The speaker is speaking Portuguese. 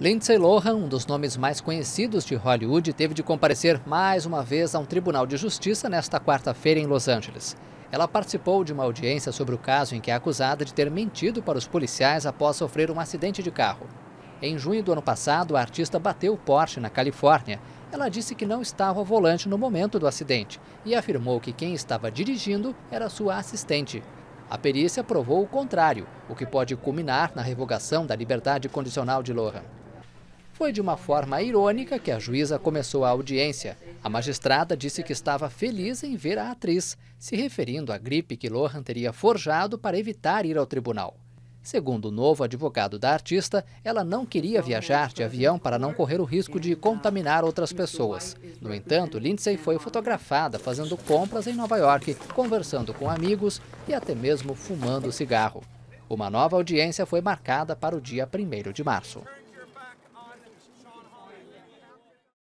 Lindsay Lohan, um dos nomes mais conhecidos de Hollywood, teve de comparecer mais uma vez a um tribunal de justiça nesta quarta-feira em Los Angeles. Ela participou de uma audiência sobre o caso em que é acusada de ter mentido para os policiais após sofrer um acidente de carro. Em junho do ano passado, a artista bateu o Porsche na Califórnia. Ela disse que não estava ao volante no momento do acidente e afirmou que quem estava dirigindo era sua assistente. A perícia provou o contrário, o que pode culminar na revogação da liberdade condicional de Lohan. Foi de uma forma irônica que a juíza começou a audiência. A magistrada disse que estava feliz em ver a atriz, se referindo à gripe que Lohan teria forjado para evitar ir ao tribunal. Segundo o novo advogado da artista, ela não queria viajar de avião para não correr o risco de contaminar outras pessoas. No entanto, Lindsay foi fotografada fazendo compras em Nova York, conversando com amigos e até mesmo fumando cigarro. Uma nova audiência foi marcada para o dia 1 de março.